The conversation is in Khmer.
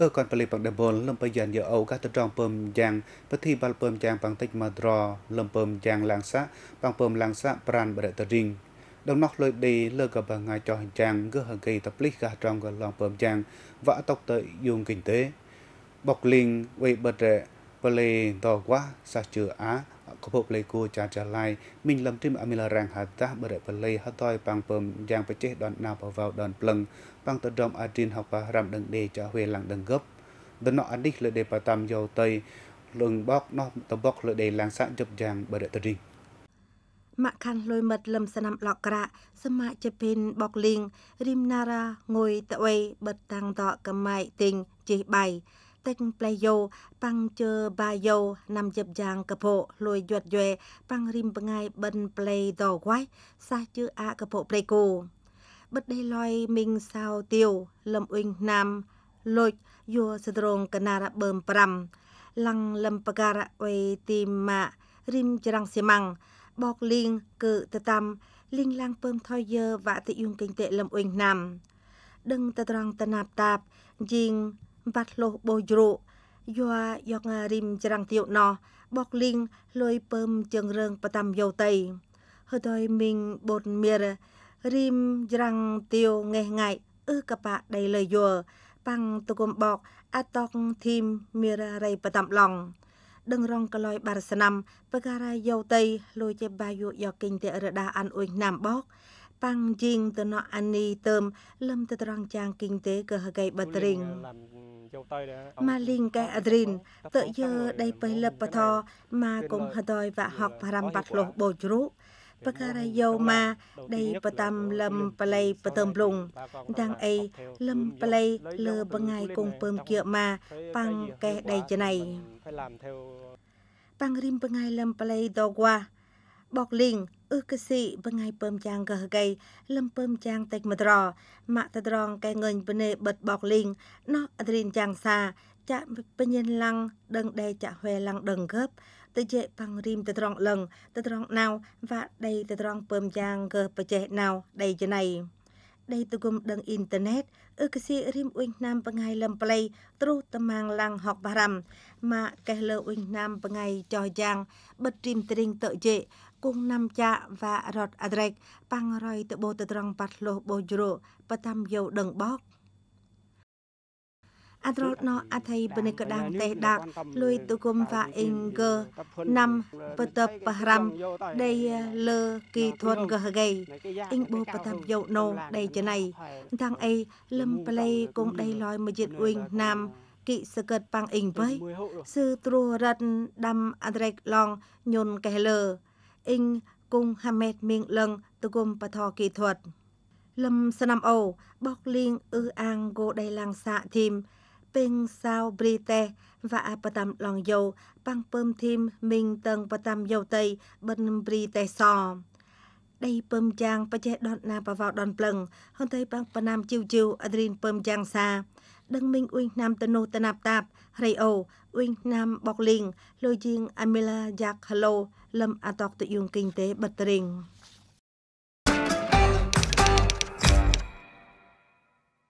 គាត់ប្លេបងដបលលំបើយ៉ាងយោអូកាទៅត្រង់ពើមយ៉ាងពិធីបាល់ពើមយ៉ាងបងតិចមកត្រលំពើមយ៉ាងឡាំងសាបងពើមឡាំងសាប្រានបរិតរីងដំណោះលុយដេលើកបងងាយចោះយ៉ាងគឺហកេតប្លិះកាត្រង់ក៏ឡងពើមយ៉ាងវ៉ាតុកទៅយងគិញទេបុកលីងវេបិតរ pelei dogwa sachu a kopop pelei ku cha cha lai min lam tim amila rang hatta bere pelei hatoi pang pem yang peceh don na pawau don pleng pang to dom adin hapa ram deng de cha hwe lang deng gop don no adik le de patam yo tei lưng bóc nó tờ bóc le de lang sa jop jang bere to ding ម៉ាក់ខាងលុយមិត្តលឹមស្នាមឡកក្រាសមាជិភិនបុកលីងរីមណារាងុយតវេបិតតាំងតកម៉ៃទិញជីបៃទិញផ្លេយោប៉ាំងជើបាយោណាំជិបយ៉ាងកពោលួយយត់យេប៉ាំងរីមបងៃបិនផ្លេតវ៉ៃសះជឺអាកពោផ្លេគូបិទដេឡយមីងសាវទៀវលំអ៊ុញណាំលូចយោសត្រងកណារ៉ាបឺម5ឡាំងលំបការៈវេទីម៉ារីមច្រាំងស៊ីម៉ាំងបកលីងគឺតតាមលីងឡាំងពើមថយយើវៈតិយងគិញតិលំអ៊ុញណាំដឹងតត្រង់តណាប់តាបជីងបាត់លោះបូជ្រោយោយករីមច្រាំងទៀវណោះបកលីងលុយពើមជើងរឿងបតាមយោតៃហើយដោយមីងបូនមៀររីមច្រាំងទៀវងេះងាយអឺកបាដៃលើយោប៉ាំងទុគំបកអតកធីមមៀររៃបតាមឡងដឹងរងកលយបារសណាំបការាយោតៃលុយជាបាយុយកគិញតិរដាអានអ៊ុយណាំបកប៉ាំងជីងទៅណោះអានីទៅលឹមទៅត្រង់ចាងគីងទេក៏ហកៃបត្រិងម៉ាលីងកែអដ្រីនតើយើដៃបេះលឹបបថម៉ាកុំហដយវ៉ហកបារំបាត់លោះបោជ្រូបការយោម៉ាដីបតាមលឹមប្លៃបតើមលងទាំងអីលឹមប្លៃលើបងាយគងពើមគៀម៉ាប៉ាំងកែដៃចណៃប៉ាំងរីមបងាយលឹមប្លៃដកវ៉ាបកលីងអ៊ឺកស៊ីបងៃពើមចាងកកកៃលំពើមចាងតែកមត្រម៉ាក់តត្រងកែងើញបនេបិទបកលីងណោះអត្រីនចាងសា ចាក់បញ្ញានឡាំងដឹងដេចាក់ហេឡាំងដឹងកើបទៅជេបាំងរីមទៅត្រង់លឹងទៅត្រង់ណៅវ៉ាដីទៅត្រង់ពើមយ៉ាងកើបចេះណៅដីចណៃដីទគុំដឹងអ៊ីនធឺណិតអឺកស៊ីរីមអ៊ុញណាំបងៃលំប្លៃទ្រុតាមងឡាំងហុកបារាំម៉ាកេះលើអ៊ុញណាំបងៃចោះយ៉ាងបិទរីមទ្រិងតើជេគង់ណាំចាវ៉ារត់អត្រេកប៉ាំងរយតបោតត្រង់ប៉ាត់លោះបូជរោបតាមយោដឹងបោក no Androno Athai Benekadang Tehdak, Lui Tukum và Inger, Nam Pertap Pahram, Đây Lơ Kỳ Thuần Gahagay, Ingbo Patam Dậu Nô, Đây Chở Này, Thang A, Lâm Play Cũng Đây Loi Mơ Dịch Uyên, Nam, kỵ sơ cật bằng ảnh với sư tru răn đâm adrek long nhôn kẻ lờ in cung hamet miệng lâng từ gồm bà thò kỹ thuật lâm Sơn nam âu bóc liên ư an gô đầy làng xạ thìm Ping Sao Brite và Patam Long Yo bằng Pơm Thim Minh Tân Patam Yo Tây bên Brite So. Đây Pơm Giang bà chế đòn nà bà vào đòn plần, hơn Tây bằng bà Nam Chiêu Chiêu Adrin Pơm Giang Sa. Đăng Minh Uyên Nam Tân Nô Tân Nạp Tạp, Ray Ô, Uyên Nam Bọc Liên, Lôi Chiên Amila Giác Hello, Lâm A Tọc Tự Dùng Kinh tế Bật Rình.